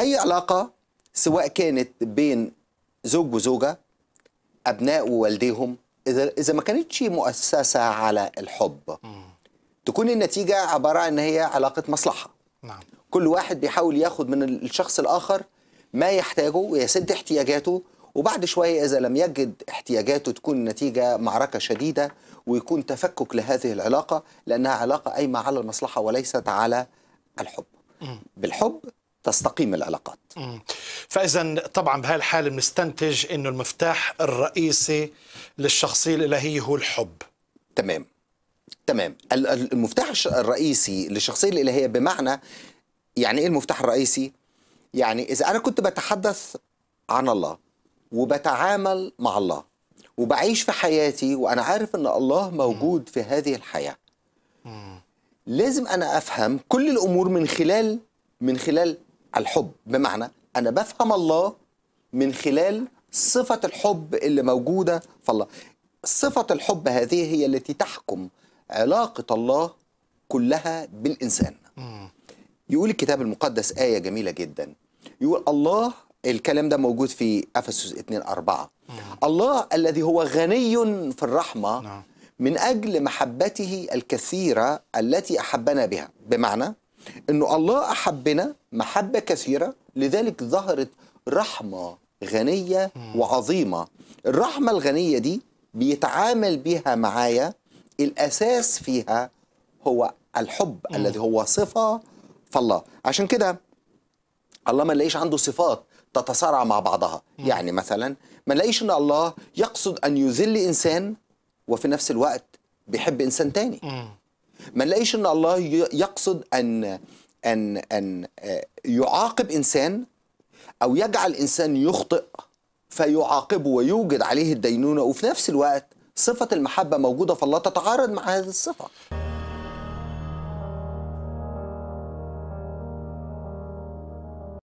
أي علاقة سواء كانت بين زوج وزوجة أبناء ووالديهم إذا إذا ما كانتش مؤسسة على الحب تكون النتيجة عبارة عن هي علاقة مصلحة نعم. كل واحد بيحاول ياخد من الشخص الآخر ما يحتاجه ويسد احتياجاته وبعد شوية إذا لم يجد احتياجاته تكون النتيجة معركة شديدة ويكون تفكك لهذه العلاقة لأنها علاقة قايمة على المصلحة وليست على الحب بالحب تستقيم العلاقات فإذا طبعا بهالحالة بنستنتج أنه المفتاح الرئيسي للشخصية الإلهية هو الحب تمام تمام المفتاح الرئيسي للشخصية الإلهية بمعنى يعني إيه المفتاح الرئيسي؟ يعني إذا أنا كنت بتحدث عن الله وبتعامل مع الله وبعيش في حياتي وأنا عارف أن الله موجود في هذه الحياة لازم أنا أفهم كل الأمور من خلال من خلال الحب بمعنى أنا بفهم الله من خلال صفة الحب اللي موجودة في الله صفة الحب هذه هي التي تحكم علاقة الله كلها بالإنسان يقول الكتاب المقدس آية جميلة جدا يقول الله الكلام ده موجود في أفسس 2 4 الله الذي هو غني في الرحمة نعم. من أجل محبته الكثيرة التي أحبنا بها بمعنى انه الله احبنا محبه كثيره لذلك ظهرت رحمه غنيه وعظيمه الرحمه الغنيه دي بيتعامل بيها معايا الاساس فيها هو الحب مم. الذي هو صفه فالله عشان كده الله ما نلاقيش عنده صفات تتصارع مع بعضها مم. يعني مثلا ما نلاقيش ان الله يقصد ان يذل انسان وفي نفس الوقت بيحب انسان تاني مم. ما نلاقيش ان الله يقصد ان ان ان آه، يعاقب انسان او يجعل انسان يخطئ فيعاقبه ويوجد عليه الدينونه وفي نفس الوقت صفه المحبه موجوده فالله تتعارض مع هذه الصفه